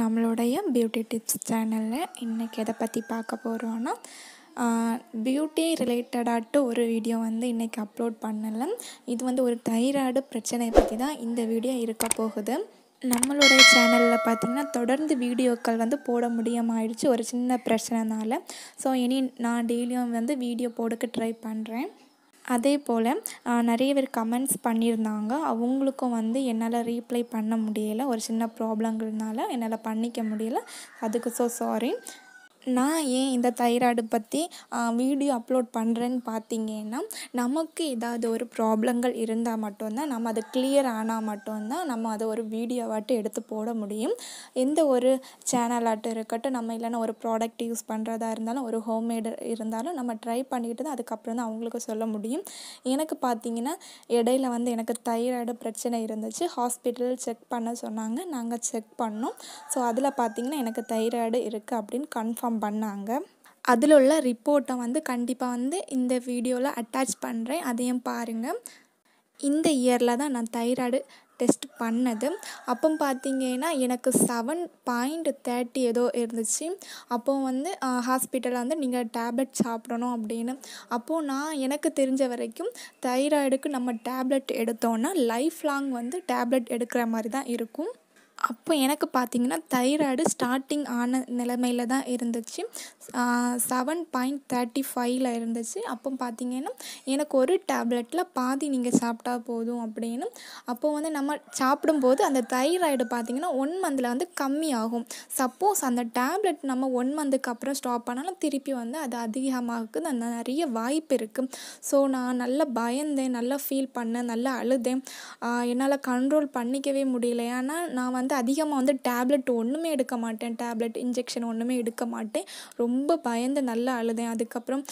நம்மளுடைய beauty tips சேனலில் இன்றைக்கி எதை பற்றி பார்க்க போகிறோன்னா பியூட்டி ரிலேட்டடாட்டு ஒரு வீடியோ வந்து இன்றைக்கி அப்லோட் பண்ணலை இது வந்து ஒரு தைராய்டு பிரச்சனையை பற்றி தான் இந்த வீடியோ இருக்க போகுது நம்மளுடைய சேனலில் பார்த்திங்கன்னா தொடர்ந்து வீடியோக்கள் வந்து போட முடியாமல் ஒரு சின்ன பிரச்சனைனால ஸோ இனி நான் டெய்லியும் வந்து வீடியோ போடுக்க ட்ரை பண்ணுறேன் அதே போல் நிறைய பேர் கமெண்ட்ஸ் பண்ணியிருந்தாங்க அவங்களுக்கும் வந்து என்னால் ரீப்ளை பண்ண முடியலை ஒரு சின்ன ப்ராப்ளங்கிறதுனால என்னால் பண்ணிக்க முடியலை அதுக்கு ஸோ சாரி நான் ஏன் இந்த தைராய்டு பற்றி வீடியோ அப்லோட் பண்ணுறேன்னு பார்த்தீங்கன்னா நமக்கு ஏதாவது ஒரு ப்ராப்ளங்கள் இருந்தால் மட்டும்தான் நம்ம அது கிளியர் ஆனால் மட்டும்தான் நம்ம அதை ஒரு வீடியோவாட்டு எடுத்து போட முடியும் எந்த ஒரு சேனலாட்டு இருக்கட்டும் நம்ம இல்லைன்னா ஒரு ப்ராடக்ட் யூஸ் பண்ணுறதா இருந்தாலும் ஒரு ஹோம்மேடு இருந்தாலும் நம்ம ட்ரை பண்ணிக்கிட்டு தான் அதுக்கப்புறம் தான் அவங்களுக்கு சொல்ல முடியும் எனக்கு பார்த்தீங்கன்னா இடையில வந்து எனக்கு தைராய்டு பிரச்சனை இருந்துச்சு ஹாஸ்பிட்டல் செக் பண்ண சொன்னாங்க நாங்கள் செக் பண்ணோம் ஸோ அதில் பார்த்தீங்கன்னா எனக்கு தைராய்டு இருக்குது அப்படின்னு கன்ஃபார்ம் விண்ணப்பம் பண்ணாங்க அதில் உள்ள ரிப்போர்ட்டை வந்து கண்டிப்பாக வந்து இந்த வீடியோவில் அட்டாச் பண்ணுறேன் அதையும் பாருங்கள் இந்த இயரில் தான் நான் தைராய்டு டெஸ்ட் பண்ணது அப்போ பார்த்தீங்கன்னா எனக்கு செவன் பாயிண்ட் தேர்ட்டி ஏதோ இருந்துச்சு அப்போ வந்து ஹாஸ்பிட்டலில் வந்து நீங்கள் டேப்லெட் சாப்பிடணும் அப்படின்னு அப்போது நான் எனக்கு தெரிஞ்ச வரைக்கும் தைராய்டுக்கு நம்ம டேப்லெட் எடுத்தோன்னா லைஃப் லாங் வந்து டேப்லெட் எடுக்கிற மாதிரி தான் இருக்கும் அப்போ எனக்கு பார்த்திங்கன்னா தைராய்டு ஸ்டார்டிங் ஆன நிலமையில தான் இருந்துச்சு செவன் பாயிண்ட் தேர்ட்டி ஃபைவ்ல இருந்துச்சு அப்போ பார்த்திங்கன்னா எனக்கு ஒரு டேப்லெட்டில் பாதி நீங்கள் சாப்பிட்டா போதும் அப்படின்னு அப்போ வந்து நம்ம சாப்பிடும்போது அந்த தைராய்டு பார்த்திங்கன்னா ஒன் மந்தில் வந்து கம்மி ஆகும் சப்போஸ் அந்த டேப்லெட் நம்ம ஒன் மந்த்துக்கு அப்புறம் ஸ்டாப் பண்ணாலும் திருப்பி வந்து அது அதிகமாகுது அந்த நிறைய வாய்ப்பு இருக்குது ஸோ நான் நல்லா பயந்தேன் நல்லா ஃபீல் பண்ணேன் நல்லா அழுதேன் என்னால் கண்ட்ரோல் பண்ணிக்கவே முடியல ஏன்னா நான் வந்து வந்து அதிகமாக வந்து டேப்லெட் ஒன்றுமே எடுக்க மாட்டேன் டேப்லெட் இன்ஜெக்ஷன் ஒன்றுமே எடுக்க மாட்டேன் ரொம்ப பயந்து நல்லா அழுதேன் அதுக்கப்புறம்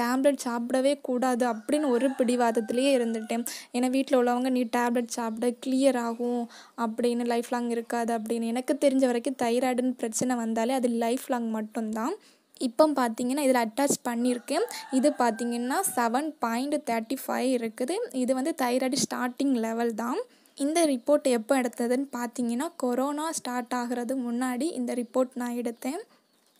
டேப்லெட் சாப்பிடவே கூடாது அப்படின்னு ஒரு பிடிவாதத்துலேயே இருந்துட்டேன் ஏன்னா வீட்டில் உள்ளவங்க நீ டேப்லெட் சாப்பிட கிளியர் ஆகும் அப்படின்னு லைஃப் லாங் இருக்காது அப்படின்னு எனக்கு தெரிஞ்ச வரைக்கும் தைராய்டுன்னு பிரச்சனை வந்தாலே அது லைஃப் லாங் மட்டும்தான் இப்போ பார்த்தீங்கன்னா இதில் அட்டாச் பண்ணியிருக்கேன் இது பார்த்தீங்கன்னா செவன் பாயிண்ட் தேர்ட்டி ஃபைவ் இருக்குது இது வந்து தைராய்டு ஸ்டார்டிங் லெவல் தான் இந்த ரிப்போர்ட் எப்போ எடுத்ததுன்னு பார்த்தீங்கன்னா கொரோனா ஸ்டார்ட் ஆகிறது முன்னாடி இந்த ரிப்போர்ட் நான் எடுத்தேன்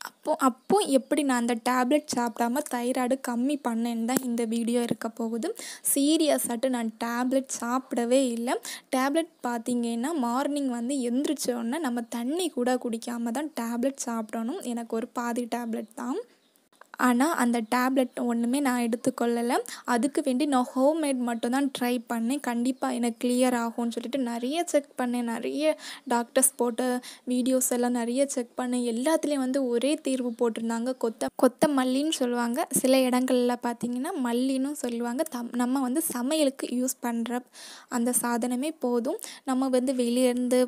அப்போது அப்போது எப்படி நான் அந்த டேப்லெட் சாப்பிடாம தைராய்டு கம்மி பண்ணேன்னு தான் இந்த வீடியோ இருக்க போகுது சீரியஸாட்டு நான் டேப்லெட் சாப்பிடவே இல்லை டேப்லெட் பார்த்திங்கன்னா மார்னிங் வந்து எந்திரிச்சோடனே நம்ம தண்ணி கூட குடிக்காமல் தான் டேப்லெட் சாப்பிடணும் எனக்கு ஒரு பாதி டேப்லெட் தான் ஆனால் அந்த டேப்லெட் ஒன்றுமே நான் எடுத்துக்கொள்ளலை அதுக்கு வேண்டி நான் ஹோம் மேட் மட்டும்தான் ட்ரை பண்ணேன் கண்டிப்பாக எனக்கு கிளியர் ஆகும்னு சொல்லிட்டு நிறைய செக் பண்ணேன் நிறைய டாக்டர்ஸ் போட்ட வீடியோஸ் எல்லாம் நிறைய செக் பண்ணேன் எல்லாத்துலேயும் வந்து ஒரே தீர்வு போட்டிருந்தாங்க கொத்த கொத்த மல்லின்னு சொல்லுவாங்க சில இடங்களில் பார்த்திங்கன்னா மல்லின்னு சொல்லுவாங்க தம் நம்ம வந்து சமையலுக்கு யூஸ் பண்ணுற அந்த சாதனமே போதும் நம்ம வந்து வெளியேருந்து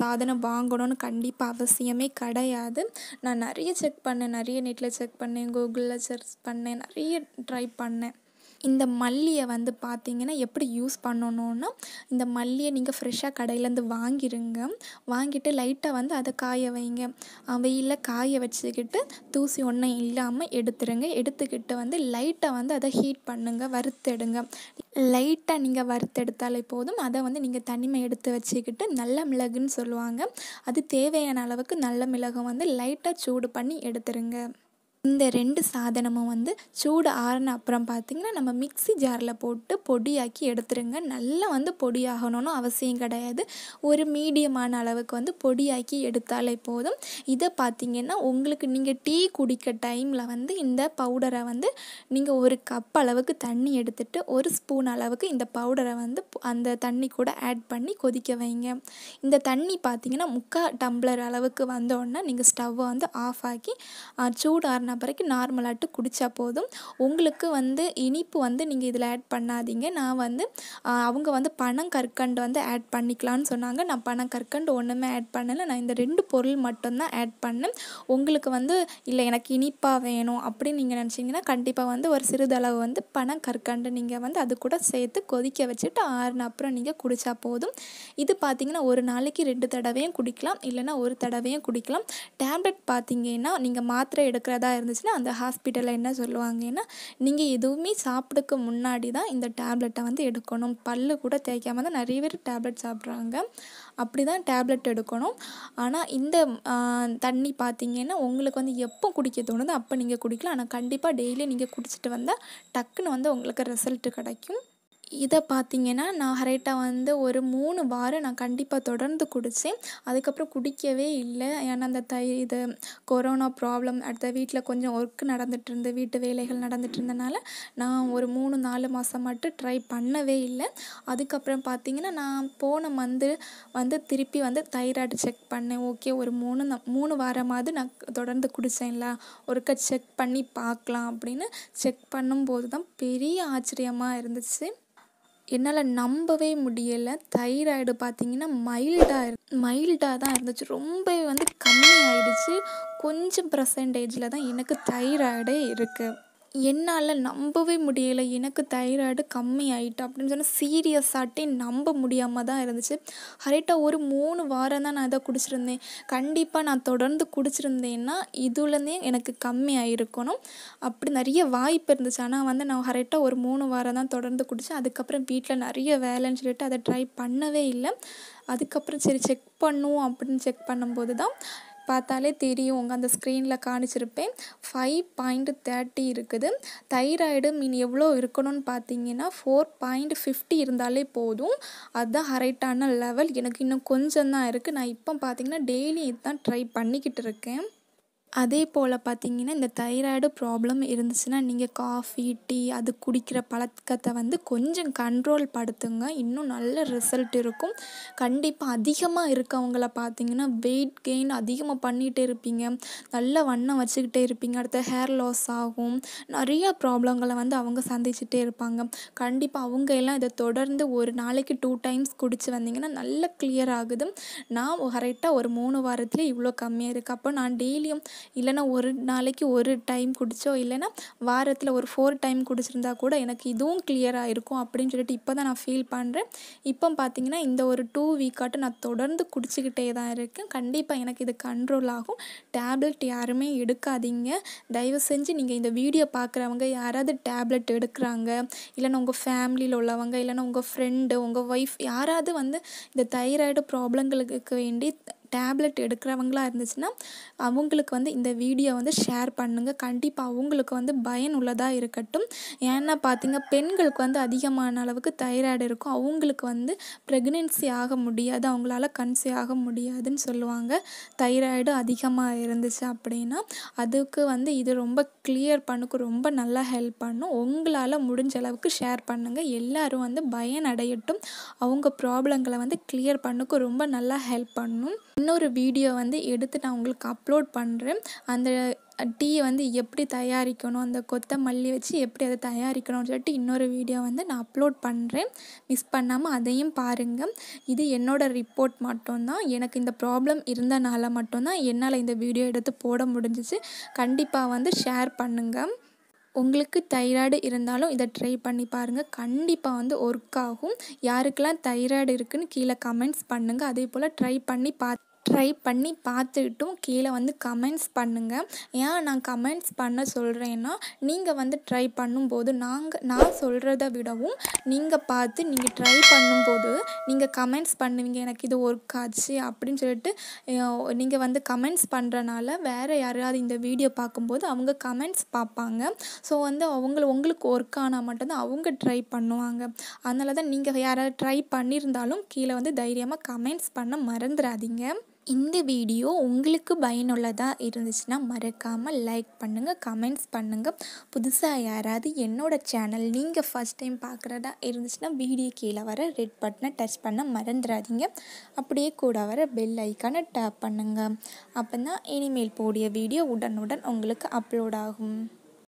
சாதனம் வாங்கணும்னு கண்டிப்பாக அவசியமே கிடையாது நான் நிறைய செக் பண்ணேன் நிறைய நெட்டில் செக் பண்ணேன் கூகுளில் சர்ச் பண்ணேன் நிறைய ட்ரை பண்ணேன் இந்த மல்லியை வந்து பார்த்திங்கன்னா எப்படி யூஸ் பண்ணணுன்னா இந்த மல்லியை நீங்கள் ஃப்ரெஷ்ஷாக கடையிலேருந்து வாங்கிடுங்க வாங்கிட்டு லைட்டாக வந்து அதை காய வைங்க வெயிலில் காய வச்சுக்கிட்டு தூசி ஒன்றும் இல்லாமல் எடுத்துருங்க எடுத்துக்கிட்டு வந்து லைட்டாக வந்து அதை ஹீட் பண்ணுங்கள் வறுத்தெடுங்க லைட்டாக நீங்கள் வறுத்தெடுத்தாலே போதும் அதை வந்து நீங்கள் தனிமை எடுத்து வச்சுக்கிட்டு நல்ல மிளகுன்னு சொல்லுவாங்க அது தேவையான அளவுக்கு நல்ல மிளகு வந்து லைட்டாக சூடு பண்ணி எடுத்துருங்க இந்த ரெண்டு சாதனமும் வந்து சூடு ஆறுன அப்புறம் பார்த்திங்கன்னா நம்ம மிக்சி ஜாரில் போட்டு பொடியாக்கி எடுத்துருங்க நல்லா வந்து பொடியாகணும்னு அவசியம் கிடையாது ஒரு மீடியமான அளவுக்கு வந்து பொடியாக்கி எடுத்தாலே போதும் இதை பார்த்திங்கன்னா உங்களுக்கு நீங்கள் டீ குடிக்க டைமில் வந்து இந்த பவுடரை வந்து நீங்கள் ஒரு கப் அளவுக்கு தண்ணி எடுத்துட்டு ஒரு ஸ்பூன் அளவுக்கு இந்த பவுடரை வந்து அந்த தண்ணி கூட ஆட் பண்ணி கொதிக்க வைங்க இந்த தண்ணி பார்த்திங்கன்னா முக்கால் டம்ளர் அளவுக்கு வந்தோடனே நீங்கள் ஸ்டவ்வை வந்து ஆஃப் ஆக்கி சூடாறின ஆன பிறகு நார்மலாட்டு குடித்தா போதும் உங்களுக்கு வந்து இனிப்பு வந்து நீங்கள் இதில் ஆட் பண்ணாதீங்க நான் வந்து அவங்க வந்து பணம் கற்கண்டு வந்து ஆட் பண்ணிக்கலாம்னு சொன்னாங்க நான் பணம் கற்கண்டு ஒன்றுமே ஆட் பண்ணலை நான் இந்த ரெண்டு பொருள் மட்டும்தான் ஆட் பண்ணேன் உங்களுக்கு வந்து இல்லை எனக்கு இனிப்பாக வேணும் அப்படின்னு நீங்கள் நினச்சிங்கன்னா கண்டிப்பாக வந்து ஒரு சிறிதளவு வந்து பணம் கற்கண்டு நீங்கள் வந்து அது கூட சேர்த்து கொதிக்க வச்சுட்டு ஆறுன அப்புறம் நீங்கள் குடித்தா போதும் இது பார்த்திங்கன்னா ஒரு நாளைக்கு ரெண்டு தடவையும் குடிக்கலாம் இல்லைனா ஒரு தடவையும் குடிக்கலாம் டேப்லெட் பார்த்தீங்கன்னா நீங்கள் மாத்திரை எடுக்கிறதா இருந்துச்சுன்னா அந்த ஹாஸ்பிட்டலில் என்ன சொல்லுவாங்கன்னா நீங்கள் எதுவுமே சாப்பிடுக்க முன்னாடி தான் இந்த டேப்லெட்டை வந்து எடுக்கணும் பல்லு கூட தேய்க்காம தான் நிறைய பேர் டேப்லெட் சாப்பிட்றாங்க அப்படி தான் டேப்லெட் எடுக்கணும் ஆனால் இந்த தண்ணி பார்த்தீங்கன்னா உங்களுக்கு வந்து எப்போ குடிக்க தோணுதோ அப்போ நீங்கள் குடிக்கலாம் ஆனால் கண்டிப்பாக டெய்லி நீங்கள் குடிச்சிட்டு வந்தால் டக்குன்னு வந்து உங்களுக்கு ரிசல்ட்டு கிடைக்கும் இதை பார்த்திங்கன்னா நான் ஹரைட்டா வந்து ஒரு மூணு வாரம் நான் கண்டிப்பாக தொடர்ந்து குடித்தேன் அதுக்கப்புறம் குடிக்கவே இல்லை ஏன்னா அந்த தை இது கொரோனா ப்ராப்ளம் அடுத்த வீட்டில் கொஞ்சம் ஒர்க் நடந்துகிட்டு இருந்து வீட்டு வேலைகள் நடந்துகிட்டு இருந்தனால நான் ஒரு மூணு நாலு மாதம் மட்டும் ட்ரை பண்ணவே இல்லை அதுக்கப்புறம் பார்த்திங்கன்னா நான் போன மந்த் வந்து திருப்பி வந்து தைராய்டு செக் பண்ணேன் ஓகே ஒரு மூணு மூணு வாரமாவது நான் தொடர்ந்து குடித்தேன்ல ஒருக்க செக் பண்ணி பார்க்கலாம் அப்படின்னு செக் பண்ணும்போது தான் பெரிய ஆச்சரியமாக இருந்துச்சு என்னால் நம்பவே முடியலை தைராய்டு பார்த்தீங்கன்னா மைல்டாக இரு மைல்டாக தான் இருந்துச்சு ரொம்ப வந்து கம்மி ஆகிடுச்சி கொஞ்சம் பர்சன்டேஜில் தான் எனக்கு தைராய்டே இருக்குது என்னால் நம்பவே முடியலை எனக்கு தைராய்டு கம்மி ஆகிட்டு அப்படின்னு சொன்னால் சீரியஸாகிட்டே நம்ப முடியாமல் தான் இருந்துச்சு கரெக்டாக ஒரு மூணு வாரம் தான் நான் இதை குடிச்சிருந்தேன் கண்டிப்பாக நான் தொடர்ந்து குடிச்சிருந்தேன்னா இதுலேருந்தே எனக்கு கம்மி ஆகிருக்கணும் அப்படி நிறைய வாய்ப்பு இருந்துச்சு ஆனால் வந்து நான் கரெக்டாக ஒரு மூணு வாரம் தான் தொடர்ந்து குடித்தேன் அதுக்கப்புறம் வீட்டில் நிறைய வேலைன்னு சொல்லிட்டு அதை ட்ரை பண்ணவே இல்லை அதுக்கப்புறம் சரி செக் பண்ணுவோம் அப்படின்னு செக் பண்ணும்போது தான் பார்த்தாலே தெரியும் உங்கள் அந்த ஸ்க்ரீனில் காணிச்சிருப்பேன் ஃபைவ் பாயிண்ட் தேர்ட்டி இருக்குது தைராய்டு மீன் எவ்வளோ இருக்கணும்னு பார்த்தீங்கன்னா ஃபோர் பாயிண்ட் ஃபிஃப்டி இருந்தாலே போதும் அதுதான் ஹரைட்டான லெவல் எனக்கு இன்னும் கொஞ்சம் தான் இருக்குது நான் இப்போ பார்த்தீங்கன்னா டெய்லி இதுதான் ட்ரை பண்ணிக்கிட்டு இருக்கேன் அதே போல் பார்த்திங்கன்னா இந்த தைராய்டு ப்ராப்ளம் இருந்துச்சுன்னா நீங்கள் காஃபி டீ அது குடிக்கிற பழக்கத்தை வந்து கொஞ்சம் கண்ட்ரோல் படுத்துங்க இன்னும் நல்ல ரிசல்ட் இருக்கும் கண்டிப்பாக அதிகமாக இருக்கவங்கள பார்த்திங்கன்னா வெயிட் கெயின் அதிகமாக பண்ணிகிட்டே இருப்பீங்க நல்ல வண்ணம் வச்சுக்கிட்டே இருப்பீங்க அடுத்த ஹேர் லாஸ் ஆகும் நிறையா ப்ராப்ளங்களை வந்து அவங்க சந்திச்சுட்டே இருப்பாங்க கண்டிப்பாக அவங்க எல்லாம் இதை தொடர்ந்து ஒரு நாளைக்கு டூ டைம்ஸ் குடிச்சு வந்தீங்கன்னா நல்லா கிளியர் ஆகுது நான் கரெக்டாக ஒரு மூணு வாரத்துலேயே இவ்வளோ கம்மியாக இருக்குது அப்போ நான் டெய்லியும் இல்லைனா ஒரு நாளைக்கு ஒரு டைம் குடித்தோ இல்லைனா வாரத்தில் ஒரு ஃபோர் டைம் குடிச்சிருந்தா கூட எனக்கு இதுவும் கிளியராக இருக்கும் அப்படின்னு சொல்லிட்டு இப்போ தான் நான் ஃபீல் பண்ணுறேன் இப்போ பார்த்தீங்கன்னா இந்த ஒரு டூ வீக்காட்டும் நான் தொடர்ந்து குடிச்சிக்கிட்டே தான் இருக்கேன் கண்டிப்பாக எனக்கு இது கண்ட்ரோல் ஆகும் டேப்லெட் யாருமே எடுக்காதீங்க தயவு செஞ்சு நீங்கள் இந்த வீடியோ பார்க்குறவங்க யாராவது டேப்லெட் எடுக்கிறாங்க இல்லைனா உங்கள் ஃபேமிலியில் உள்ளவங்க இல்லைனா உங்கள் ஃப்ரெண்டு உங்கள் ஒய்ஃப் யாராவது வந்து இந்த தைராய்டு ப்ராப்ளங்களுக்கு வேண்டி டேப்லெட் எடுக்கிறவங்களாக இருந்துச்சுன்னா அவங்களுக்கு வந்து இந்த வீடியோ வந்து ஷேர் பண்ணுங்கள் கண்டிப்பாக அவங்களுக்கு வந்து பயன் உள்ளதாக இருக்கட்டும் ஏன்னா பார்த்திங்க பெண்களுக்கு வந்து அதிகமான அளவுக்கு தைராய்டு இருக்கும் அவங்களுக்கு வந்து ப்ரெக்னென்சி ஆக முடியாது அவங்களால கன்சீவ் ஆக முடியாதுன்னு சொல்லுவாங்க தைராய்டு அதிகமாக இருந்துச்சு அப்படின்னா அதுக்கு வந்து இது ரொம்ப கிளியர் பண்ணுக்கு ரொம்ப நல்லா ஹெல்ப் பண்ணும் உங்களால் முடிஞ்ச அளவுக்கு ஷேர் பண்ணுங்கள் எல்லோரும் வந்து பயன் அடையட்டும் அவங்க ப்ராப்ளங்களை வந்து கிளியர் பண்ணுக்கு ரொம்ப நல்லா ஹெல்ப் பண்ணும் இன்னொரு வீடியோ வந்து எடுத்து நான் உங்களுக்கு அப்லோட் பண்ணுறேன் அந்த டீயை வந்து எப்படி தயாரிக்கணும் அந்த கொத்தமல்லி வச்சு எப்படி அதை தயாரிக்கணும்னு சொல்லிட்டு இன்னொரு வீடியோ வந்து நான் அப்லோட் பண்ணுறேன் மிஸ் பண்ணாமல் அதையும் பாருங்கள் இது என்னோடய ரிப்போர்ட் மட்டும்தான் எனக்கு இந்த ப்ராப்ளம் இருந்தனால மட்டும்தான் என்னால் இந்த வீடியோ எடுத்து போட முடிஞ்சிச்சு கண்டிப்பாக வந்து ஷேர் பண்ணுங்கள் உங்களுக்கு தைராய்டு இருந்தாலும் இதை ட்ரை பண்ணி பாருங்கள் கண்டிப்பாக வந்து ஒர்க் ஆகும் யாருக்கெல்லாம் தைராய்டு இருக்குதுன்னு கீழே கமெண்ட்ஸ் பண்ணுங்கள் அதே போல் ட்ரை பண்ணி பார்த்து ட்ரை பண்ணி பார்த்துட்டும் கீழே வந்து கமெண்ட்ஸ் பண்ணுங்கள் ஏன் நான் கமெண்ட்ஸ் பண்ண சொல்கிறேன்னா நீங்கள் வந்து ட்ரை பண்ணும்போது நாங்கள் நான் சொல்கிறத விடவும் நீங்கள் பார்த்து நீங்கள் ட்ரை பண்ணும்போது நீங்கள் கமெண்ட்ஸ் பண்ணுவீங்க எனக்கு இது ஒர்க் ஆச்சு அப்படின்னு சொல்லிட்டு நீங்கள் வந்து கமெண்ட்ஸ் பண்ணுறனால வேறு யாராவது இந்த வீடியோ பார்க்கும்போது அவங்க கமெண்ட்ஸ் பார்ப்பாங்க ஸோ வந்து அவங்கள உங்களுக்கு ஒர்க் ஆனால் மட்டும்தான் அவங்க ட்ரை பண்ணுவாங்க அதனால தான் நீங்கள் யாராவது ட்ரை பண்ணியிருந்தாலும் கீழே வந்து தைரியமாக கமெண்ட்ஸ் பண்ண மறந்துடாதீங்க இந்த வீடியோ உங்களுக்கு பயனுள்ளதாக இருந்துச்சுன்னா மறக்காமல் லைக் பண்ணுங்கள் கமெண்ட்ஸ் பண்ணுங்கள் புதுசாக யாராவது என்னோடய சேனல் நீங்கள் ஃபஸ்ட் டைம் பார்க்குறதா இருந்துச்சுன்னா வீடியோ கீழே வர ரெட் பட்டனை டச் பண்ண மறந்துடாதீங்க அப்படியே கூட வர பெல் ஐக்கானை டேப் பண்ணுங்கள் அப்போ தான் இனிமேல் போடிய வீடியோ உடனுடன் உங்களுக்கு அப்லோட் ஆகும்